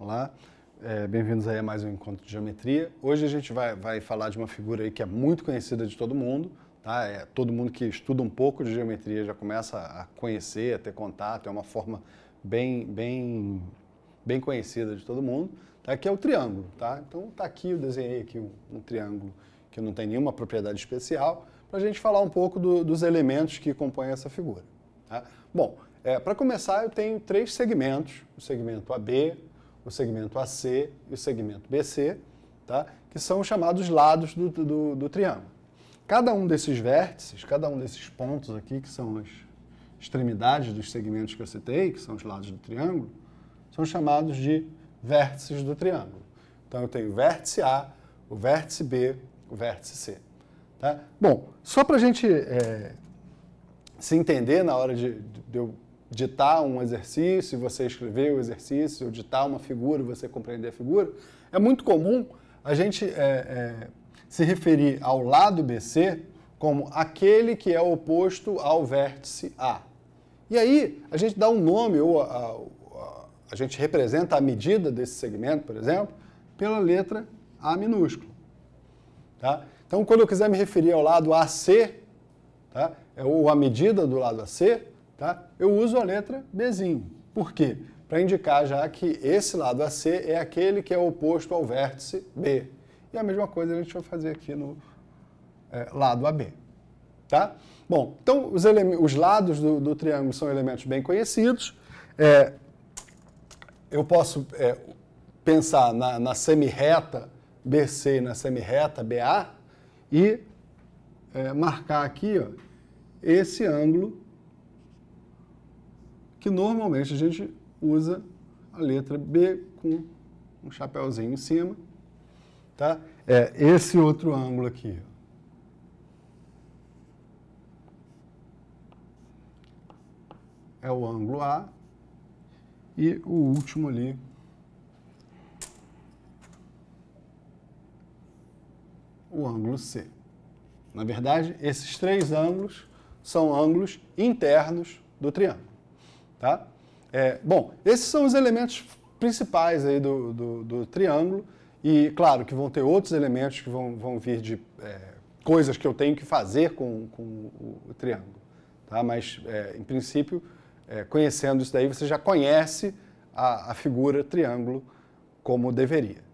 Olá, é, bem-vindos aí a mais um encontro de geometria. Hoje a gente vai, vai falar de uma figura aí que é muito conhecida de todo mundo, tá? É, todo mundo que estuda um pouco de geometria já começa a conhecer, a ter contato, é uma forma bem, bem, bem conhecida de todo mundo, tá? que é o triângulo, tá? Então tá aqui, eu desenhei aqui um, um triângulo que não tem nenhuma propriedade especial, para a gente falar um pouco do, dos elementos que compõem essa figura. Tá? Bom, é, para começar, eu tenho três segmentos: o segmento AB, o segmento AC e o segmento BC, tá? que são os chamados lados do, do, do triângulo. Cada um desses vértices, cada um desses pontos aqui, que são as extremidades dos segmentos que eu citei, que são os lados do triângulo, são chamados de vértices do triângulo. Então eu tenho o vértice A, o vértice B, o vértice C. Tá? Bom, só para a gente é, se entender na hora de, de eu ditar um exercício, você escrever o exercício, ou ditar uma figura, você compreender a figura, é muito comum a gente é, é, se referir ao lado BC como aquele que é oposto ao vértice A. E aí a gente dá um nome, ou a, a, a, a gente representa a medida desse segmento, por exemplo, pela letra A minúsculo. Tá? Então, quando eu quiser me referir ao lado AC, tá? É ou a medida do lado AC, tá? eu uso a letra Bzinho. Por quê? Para indicar já que esse lado AC é aquele que é oposto ao vértice B. E a mesma coisa a gente vai fazer aqui no é, lado AB. Tá? Bom, então os, os lados do, do, triângulo são elementos bem conhecidos. É, eu posso é, pensar na, na reta BC e na semi semi-reta BA e é, marcar aqui ó, esse ângulo que normalmente a gente usa a letra B com um chapéuzinho em cima, tá? É esse outro ângulo aqui. É o ângulo A e o último ali o ângulo C. Na verdade, esses três ângulos são ângulos internos do triângulo. Tá? É, bom, esses são os elementos principais aí do, do, do, triângulo e, claro, que vão ter outros elementos que vão, vão vir de é, coisas que eu tenho que fazer com, com o, triângulo. Tá? Mas, é, em princípio, é, conhecendo isso daí, você já conhece a, a figura triângulo como deveria.